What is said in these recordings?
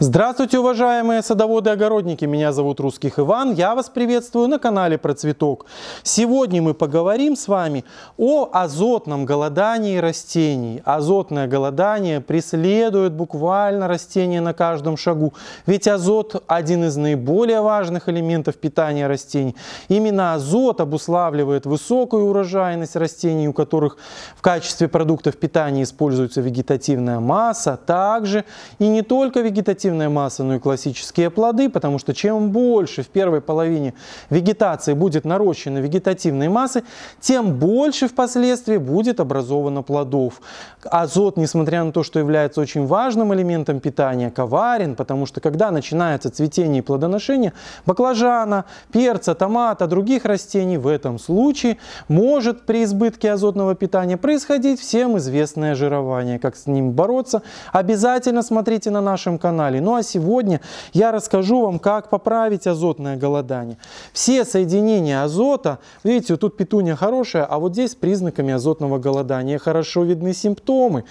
Здравствуйте, уважаемые садоводы и огородники! Меня зовут Русских Иван, я вас приветствую на канале про цветок. Сегодня мы поговорим с вами о азотном голодании растений. Азотное голодание преследует буквально растения на каждом шагу, ведь азот – один из наиболее важных элементов питания растений. Именно азот обуславливает высокую урожайность растений, у которых в качестве продуктов питания используется вегетативная масса, а также и не только вегетативная активная масса, ну и классические плоды, потому что чем больше в первой половине вегетации будет нарощено вегетативной массы, тем больше впоследствии будет образовано плодов. Азот, несмотря на то, что является очень важным элементом питания, коварен, потому что когда начинается цветение и плодоношение баклажана, перца, томата, других растений, в этом случае может при избытке азотного питания происходить всем известное жирование. Как с ним бороться? Обязательно смотрите на нашем канале калорий. Ну а сегодня я расскажу вам, как поправить азотное голодание. Все соединения азота, видите, вот тут петуня хорошая, а вот здесь с признаками азотного голодания хорошо видны симптомы.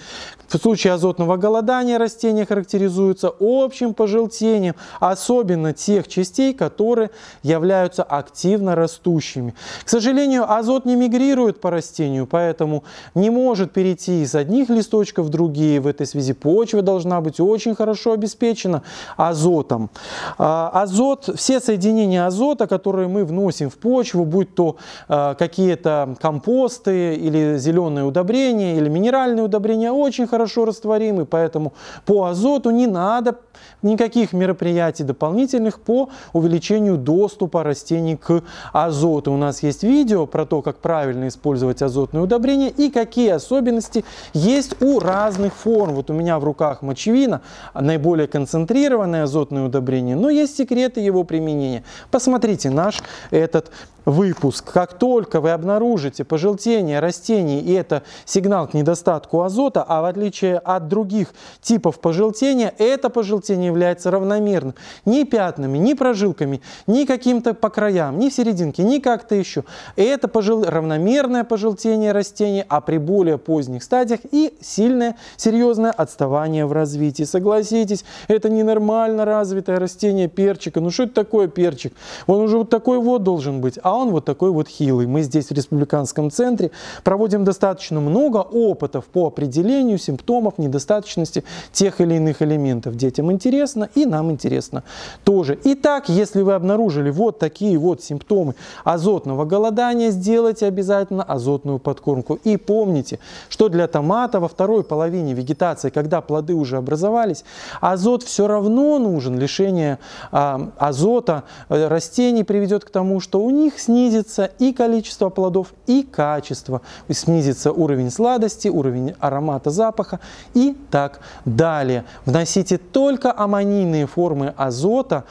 В случае азотного голодания растения характеризуются общим пожелтением, особенно тех частей, которые являются активно растущими. К сожалению, азот не мигрирует по растению, поэтому не может перейти из одних листочков в другие. В этой связи почва должна быть очень хорошо обеспечена отмечено азотом. А, азот, все соединения азота, которые мы вносим в почву, будь то а, какие-то компосты или зеленые удобрения, или минеральные удобрения, очень хорошо растворимы, поэтому по азоту не надо никаких мероприятий дополнительных по увеличению доступа растений к азоту. У нас есть видео про то, как правильно использовать азотные удобрения и какие особенности есть у разных форм. Вот у меня в руках мочевина, наиболее концентрированная концентрированное азотное удобрение, но есть секреты его применения. Посмотрите наш этот выпуск. Как только вы обнаружите пожелтение растений, и это сигнал к недостатку азота, а в отличие от других типов пожелтения, это пожелтение является равномерным. Ни пятнами, ни прожилками, ни каким-то по краям, ни в серединке, ни как-то еще. Это пожел... равномерное пожелтение растений, а при более поздних стадиях и сильное, серьезное отставание в развитии. Согласитесь, это ненормально развитое растение перчика. Ну что это такое перчик? Он уже вот такой вот должен быть, а он вот такой вот хилый. Мы здесь в республиканском центре проводим достаточно много опытов по определению симптомов недостаточности тех или иных элементов. Детям интересно и нам интересно тоже. Итак, если вы обнаружили вот такие вот симптомы азотного голодания, сделайте обязательно азотную подкормку. И помните, что для томата во второй половине вегетации, когда плоды уже образовались, азот все равно нужен. Лишение а, азота э, растений приведет к тому, что у них снизится и количество плодов, и качество. И снизится уровень сладости, уровень аромата, запаха и так далее. Вносите только аммонийные формы азота,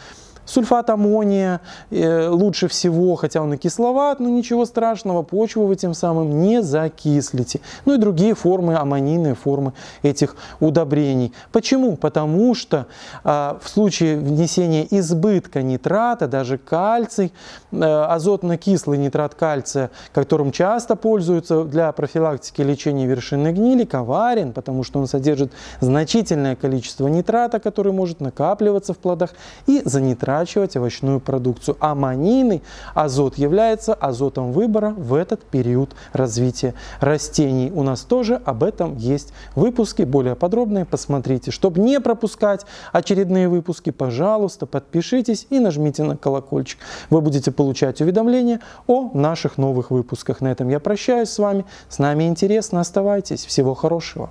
Сульфат аммония э, лучше всего, хотя он и кисловат, но ничего страшного, почву вы тем самым не закислите. Ну и другие формы, аммонийные формы этих удобрений. Почему? Потому что э, в случае внесения избытка нитрата, даже кальций, э, азотно-кислый нитрат кальция, которым часто пользуются для профилактики лечения вершины гнили, коварен, потому что он содержит значительное количество нитрата, который может накапливаться в плодах и за нитрат выращивать овощную продукцию. Аммонийный азот является азотом выбора в этот период развития растений. У нас тоже об этом есть выпуски более подробные, посмотрите. Чтобы не пропускать очередные выпуски, пожалуйста, подпишитесь и нажмите на колокольчик. Вы будете получать уведомления о наших новых выпусках. На этом я прощаюсь с вами. С нами интересно. Оставайтесь. Всего хорошего.